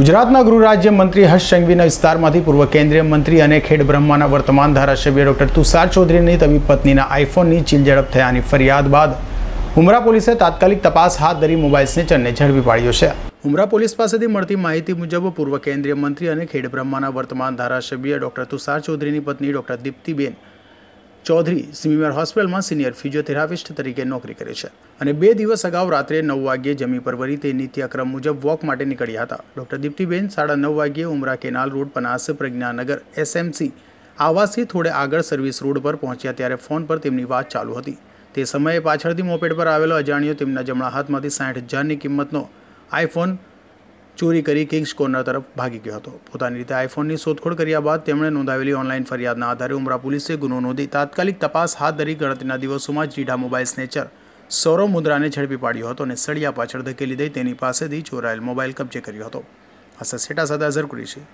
ગુજરાતના ગૃહ રાજ્ય મંત્રી હર્ષ સંઘવીના વિસ્તારમાંથી પૂર્વ કેન્દ્રીય મંત્રી અને ખેડ બ્રહ્માના વર્તમાન ધારાસભ્ય ડોક્ટર તુષાર ચૌધરીની તબીબ પત્નીના આઈફોનની ચીલઝડપ થયાની ફરિયાદ બાદ ઉમરા પોલીસે તાત્કાલિક તપાસ હાથ ધરી મોબાઈલ સ્નેચરને ઝડપી પાડ્યો છે ઉમરા પોલીસ પાસેથી મળતી માહિતી મુજબ પૂર્વ કેન્દ્રીય મંત્રી અને ખેડ બ્રહ્માના વર્તમાન ધારાસભ્ય ડોક્ટર તુષાર ચૌધરીની પત્ની ડોક્ટર દીપ્તિબેન ચૌધરી સિમિમેર હોસ્પિટલમાં સિનિયર ફિઝિયોથેરાપિસ્ટ તરીકે નોકરી કરે છે અને બે દિવસ અગાઉ રાત્રે નવ વાગ્યે જમી પર વરી તે નિત્યક્રમ મુજબ વોક માટે નીકળ્યા હતા ડૉક્ટર દીપ્તિબેન સાડા નવ વાગ્યે Umra canal road Panas Pragyanagar SMC આવાસથી થોડે આગળ સર્વિસ રોડ પર પહોંચ્યા ત્યારે ફોન પર તેમની વાત ચાલુ હતી તે સમયે પાછળથી મોપેડ પર આવેલો અજાણ્યો તેમના જમણા હાથમાંથી સાઠ હજારની કિંમતનો આઈફોન ચોરી કરી કિંગ્સ કોર્નર તરફ ભાગી ગયો હતો પોતાની રીતે આઈફોનની શોધખોળ કર્યા બાદ તેમણે નોંધાવેલી ઓનલાઈન ફરિયાદના આધારે ઉમરા પોલીસે ગુનો નોંધી તાત્કાલિક તપાસ હાથ ધરી ગણતરીના દિવસોમાં જીઢા મોબાઈલ સ્નેચર સૌરવ મુદ્રાને ઝડપી પાડ્યો હતો અને સળિયા પાછળ ધકેલી દઈ તેની પાસેથી ચોરાયેલ મોબાઈલ કબજે કર્યો હતો આ સસેટા સાથે અઝર કુરેશી